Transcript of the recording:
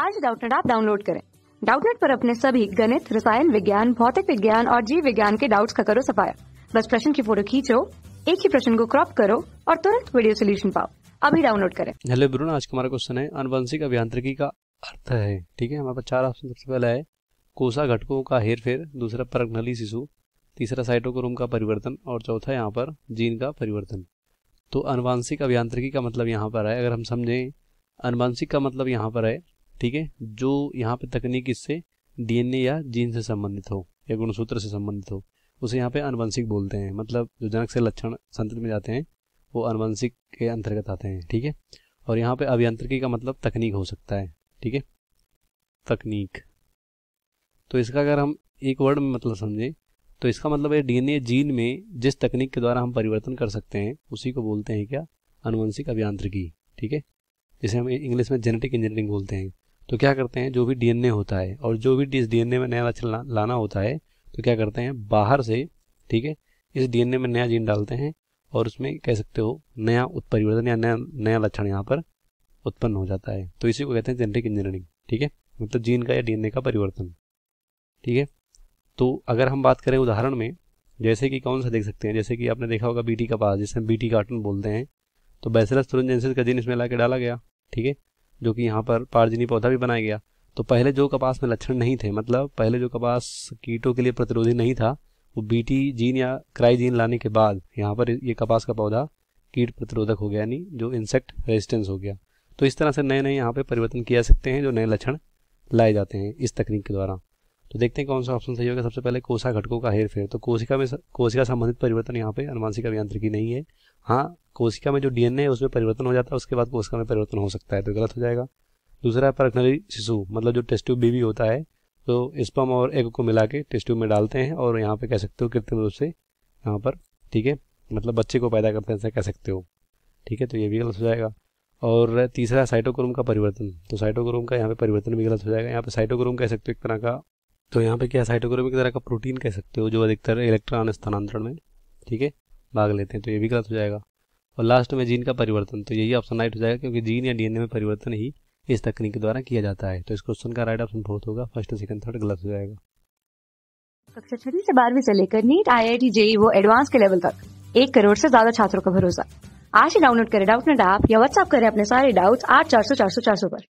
आज डाउटनेट आप डाउनलोड करें डाउटनेट पर अपने सभी गणित रसायन विज्ञान भौतिक विज्ञान और जीव विज्ञान के डाउट्स का करो सफाया बस प्रश्न की फोटो खींचो एक ही प्रश्न को क्रॉप करो और तुरंत वीडियो सोल्यूशन पाओ अभी डाउनलोड करें हेलो ब्रून आज हमारा क्वेश्चन है अनुवंशिक अभियांत्रिकी का अर्थ है ठीक है हमारे पास चार ऑप्शन सबसे पहला है कोसा घटकों का हेर फेर दूसरा परग नली शिशु तीसरा साइटोक्रोम का परिवर्तन और चौथा यहाँ पर जीन का परिवर्तन तो अनुवांशिक अभियांत्रिकी का मतलब यहाँ पर है अगर हम समझें अनुवांशिक का मतलब यहाँ पर है ठीक है जो यहाँ पे तकनीक इससे डीएनए या जीन से संबंधित हो या गुणसूत्र से संबंधित हो उसे यहाँ पे अनुवंशिक बोलते हैं मतलब जो जनक से लक्षण संतत में जाते हैं वो अनुवंशिक के अंतर्गत आते हैं ठीक है और यहाँ पे अभियांत्रिकी का मतलब तकनीक हो सकता है ठीक है तकनीक तो इसका अगर हम एक वर्ड में मतलब समझें तो इसका मतलब है डीएनए जीन में जिस तकनीक के द्वारा हम परिवर्तन कर सकते हैं उसी को बोलते हैं क्या अनुवंशिक अभियांत्रिकी ठीक है जिसे हम इंग्लिश में जेनेटिक इंजीनियरिंग बोलते हैं तो क्या करते हैं जो भी डीएनए होता है और जो भी इस डीएनए में नया लक्षण लाना होता है तो क्या करते हैं बाहर से ठीक है इस डीएनए में नया जीन डालते हैं और उसमें कह सकते हो नया उत्परिवर्तन या नया नया लक्षण यहाँ पर उत्पन्न हो जाता है तो इसी को कहते हैं जेनेटिक इंजीनियरिंग ठीक है मतलब जीन का या डीएनए का परिवर्तन ठीक है तो अगर हम बात करें उदाहरण में जैसे कि कौन सा देख सकते हैं जैसे कि आपने देखा होगा बीटी का पास जिसमें बीटी कार्टन बोलते हैं तो बैसेलस थ्रोजेंसिस का जीन इसमें ला डाला गया ठीक है जो कि यहाँ पर पारजनी पौधा भी बनाया गया तो पहले जो कपास में लक्षण नहीं थे मतलब पहले जो कपास कीटों के लिए प्रतिरोधी नहीं था वो बीटी जीन या क्राई जीन लाने के बाद यहाँ पर ये कपास का पौधा कीट प्रतिरोधक हो गया यानी जो इंसेक्ट रेजिस्टेंस हो गया तो इस तरह से नए नए यहाँ पर परिवर्तन किया सकते हैं जो नए लक्षण लाए जाते हैं इस तकनीक के द्वारा तो देखते हैं कौन सा ऑप्शन सही होगा सबसे पहले कोसा घटकों का हेर फेर तो कोशिका में कोशिका संबंधित परिवर्तन यहाँ पे अनुवांशिक अभियांत्रिकी नहीं है हाँ कोशिका में जो डीएनए है उसमें परिवर्तन हो जाता है उसके बाद कोशिका में परिवर्तन हो सकता है तो गलत हो जाएगा दूसरा परखनरी शिशु मतलब जो टेस्ट्यूब बेबी होता है तो स्पम और एग को मिला के टेस्ट्यूब में डालते हैं और यहाँ पे कह सकते हो कृत्रिम रूप से यहाँ पर ठीक है मतलब बच्चे को पैदा करते हैं कह सकते हो ठीक है तो ये भी गलत हो जाएगा और तीसरा साइटोक्रोम का परिवर्तन तो साइटोक्रोम का यहाँ पे परिवर्तन भी गलत हो जाएगा यहाँ पे साइटोक्रोम कह सकते हो एक तरह का तो यहाँ पे क्या साइटोक्रोम तरह का प्रोटीन कह सकते हो जो अधिकतर इलेक्ट्रॉन स्थानांतरण में ठीक है भाग लेते हैं तो ये भी गलत हो जाएगा और लास्ट में जीन का परिवर्तन तो यही ऑप्शन राइट हो जाएगा क्योंकि जीन या डीएनए में परिवर्तन ही इस तकनीक के द्वारा किया जाता है तो इस क्वेश्चन का राइट ऑप्शन फोर्थ होगा फर्स्ट सेकंड थर्ड गलत हो जाएगा कक्षा छठी से बारहवीं से लेकर NEET I I T JEE वो एडवांस के लेवल तक एक करोड़ से ज्यादा छात्रों का भरोसा आज ही डाउनलोड करें डाउट नेट ऐप या व्हाट्सअप करें अपने सारे डाउट आठ चार सौ चार सौ चार सौ पर